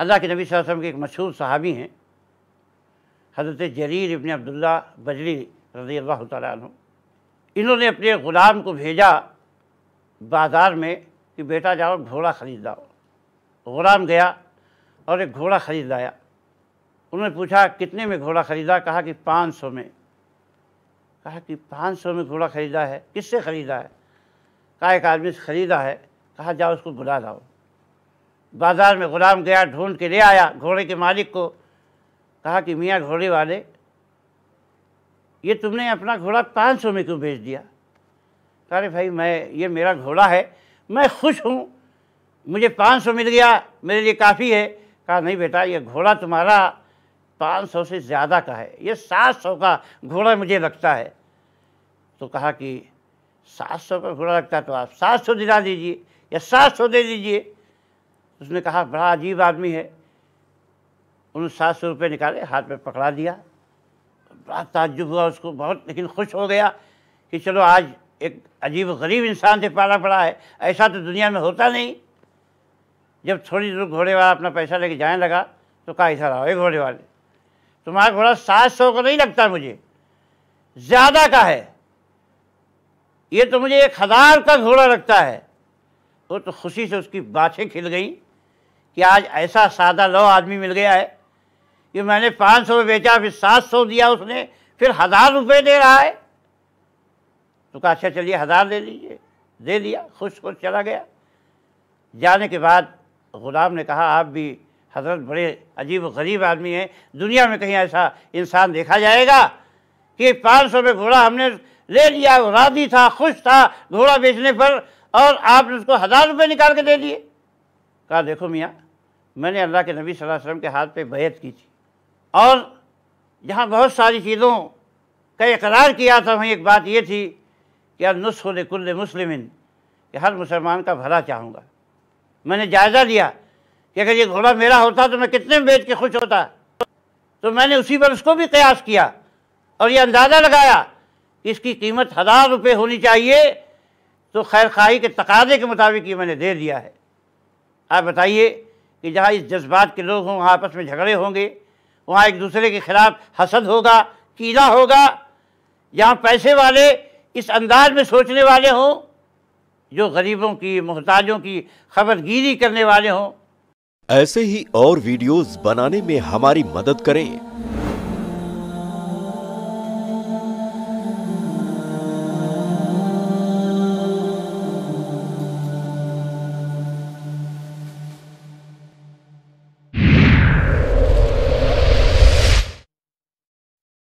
अल्लाह के नबी वसम के एक मशहूर सहाबी हैं हज़रत जरीर इबन अब्दुल्ला बजरी रजी अल्लाह तु इन्होंने अपने ग़ुलाम को भेजा बाज़ार में कि बेटा जाओ घोड़ा ख़रीद लाओ ग़ुलाम गया और एक घोड़ा ख़रीद लाया उन्होंने पूछा कितने में घोड़ा ख़रीदा कहा कि पाँच सौ में कहा कि पाँच सौ में घोड़ा ख़रीदा है किससे ख़रीदा है कहा एक आदमी से ख़रीदा है कहा जाओ उसको बुला लाओ बाज़ार में ग़ुलाम गया ढूंढ के ले आया घोड़े के मालिक को कहा कि मियाँ घोड़े वाले ये तुमने अपना घोड़ा पाँच सौ में क्यों बेच दिया अरे भाई मैं ये मेरा घोड़ा है मैं खुश हूँ मुझे पाँच सौ मिल गया मेरे लिए काफ़ी है कहा नहीं बेटा ये घोड़ा तुम्हारा पाँच सौ से ज़्यादा का है ये सात सौ का घोड़ा मुझे लगता है तो कहा कि सात सौ का घोड़ा लगता है तो आप सात सौ दिला दीजिए या सात सौ दे दीजिए उसने कहा बड़ा अजीब आदमी है उन्होंने सात सौ रुपये निकाले हाथ में पकड़ा दिया बड़ा ताज्जुब हुआ उसको बहुत लेकिन खुश हो गया कि चलो आज एक अजीब गरीब इंसान से पाला पड़ा है ऐसा तो दुनिया में होता नहीं जब थोड़ी दूर घोड़े वाला अपना पैसा लेके जाने लगा तो कहा इधर आओ घोड़े वाले तुम्हारा घोड़ा सात सौ का नहीं लगता मुझे ज़्यादा का है ये तो मुझे एक हज़ार का घोड़ा लगता है वो तो खुशी से उसकी बाछें खिल गईं कि आज ऐसा सादा लो आदमी मिल गया है कि मैंने पाँच सौ बेचा फिर सात सौ दिया उसने फिर हज़ार रुपये दे रहा है तो कहा अच्छा चलिए हज़ार दे लीजिए दे दिया खुश खुश चला गया जाने के बाद गुलाम ने कहा आप भी हजरत बड़े अजीब गरीब आदमी हैं दुनिया में कहीं ऐसा इंसान देखा जाएगा कि पाँच सौ में घोड़ा हमने ले लिया राजी था खुश था घोड़ा बेचने पर और आपने उसको हज़ार रुपये निकाल के दे दिए कहा देखो मियाँ मैंने अल्लाह के नबी सल्लल्लाहु अलैहि वसल्लम के हाथ पे बैत की थी और यहाँ बहुत सारी चीज़ों का इकरार किया था वहीं एक बात ये थी कि अब नुस्खुल कुल मुस्लिम कि हर मुसलमान का भला चाहूँगा मैंने जायज़ा लिया कि अगर ये घोड़ा मेरा होता तो मैं कितने बेच के खुश होता तो मैंने उसी पर उसको भी कयास किया और ये अंदाज़ा लगाया कि इसकी कीमत हज़ार रुपये होनी चाहिए तो खैर खाई के तकाजे के मुताबिक ये मैंने दे दिया है आप बताइए कि जहाँ इस जज्बात के लोग हों वहाँ आपस में झगड़े होंगे वहाँ एक दूसरे के खिलाफ हसद होगा कीड़ा होगा जहाँ पैसे वाले इस अंदाज में सोचने वाले हों जो गरीबों की मोहताजों की खबरगिरी करने वाले हों ऐसे ही और वीडियोस बनाने में हमारी मदद करें